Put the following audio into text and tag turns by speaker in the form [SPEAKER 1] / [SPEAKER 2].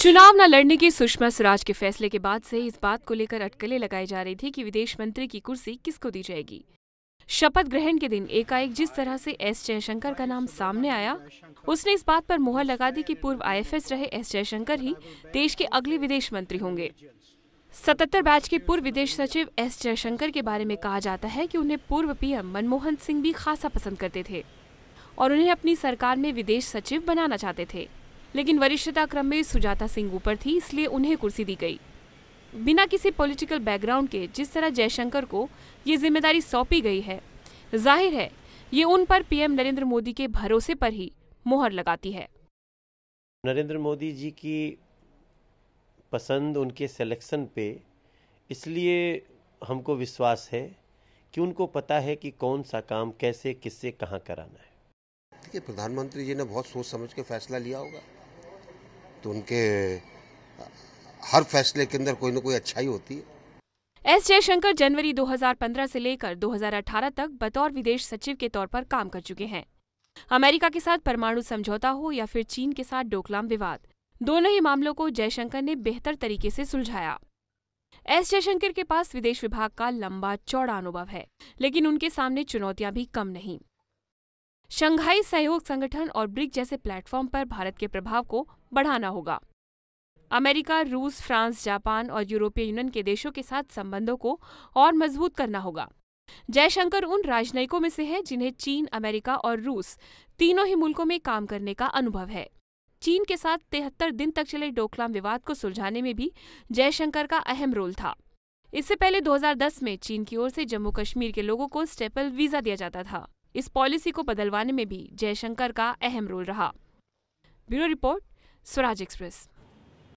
[SPEAKER 1] चुनाव न लड़ने के सुषमा स्वराज के फैसले के बाद से इस बात को लेकर अटकलें लगाई जा रही थी कि विदेश मंत्री की कुर्सी किसको दी जाएगी शपथ ग्रहण के दिन एकाएक जिस तरह से एस जयशंकर का नाम सामने आया उसने इस बात पर मुहर लगा दी कि पूर्व आईएफएस रहे एस जयशंकर ही देश के अगले विदेश मंत्री होंगे सतहत्तर बैच के पूर्व विदेश सचिव एस जयशंकर के बारे में कहा जाता है कि उन्हें पूर्व पीएम मनमोहन सिंह भी खासा पसंद करते थे और उन्हें अपनी सरकार में विदेश सचिव बनाना चाहते थे लेकिन वरिष्ठता क्रम में सुजाता सिंह ऊपर थी इसलिए उन्हें कुर्सी दी गई बिना किसी पॉलिटिकल बैकग्राउंड के जिस तरह जयशंकर को ये जिम्मेदारी सौंपी गई है जाहिर है ये उन पर पीएम नरेंद्र मोदी के भरोसे पर ही मोहर लगाती है
[SPEAKER 2] नरेंद्र मोदी जी की पसंद उनके सिलेक्शन पे इसलिए हमको विश्वास है कि उनको पता है कि कौन सा काम कैसे किससे कहाँ कराना
[SPEAKER 3] है देखिए प्रधानमंत्री जी ने बहुत सोच समझ के फैसला लिया होगा तो उनके हर फैसले के अंदर कोई ना कोई अच्छाई होती है
[SPEAKER 1] एस जयशंकर जनवरी 2015 से लेकर 2018 तक बतौर विदेश सचिव के तौर पर काम कर चुके हैं अमेरिका के साथ परमाणु समझौता हो या फिर चीन के साथ डोकलाम विवाद दोनों ही मामलों को जयशंकर ने बेहतर तरीके से सुलझाया एस जयशंकर के पास विदेश विभाग का लंबा चौड़ा अनुभव है लेकिन उनके सामने चुनौतियां भी कम नहीं शंघाई सहयोग संगठन और ब्रिक जैसे प्लेटफॉर्म पर भारत के प्रभाव को बढ़ाना होगा अमेरिका रूस फ्रांस जापान और यूरोपीय यूनियन के देशों के साथ संबंधों को और मजबूत करना होगा जयशंकर उन राजनयिकों में से हैं जिन्हें चीन अमेरिका और रूस तीनों ही मुल्कों में काम करने का अनुभव है चीन के साथ तिहत्तर दिन तक चले डोकलाम विवाद को सुलझाने में भी जयशंकर का अहम रोल था इससे पहले 2010 में चीन की ओर से जम्मू कश्मीर के लोगों को स्टेपल वीजा दिया जाता था इस पॉलिसी को बदलवाने में भी जयशंकर का अहम रोल रहा ब्यूरो रिपोर्ट स्वराज एक्सप्रेस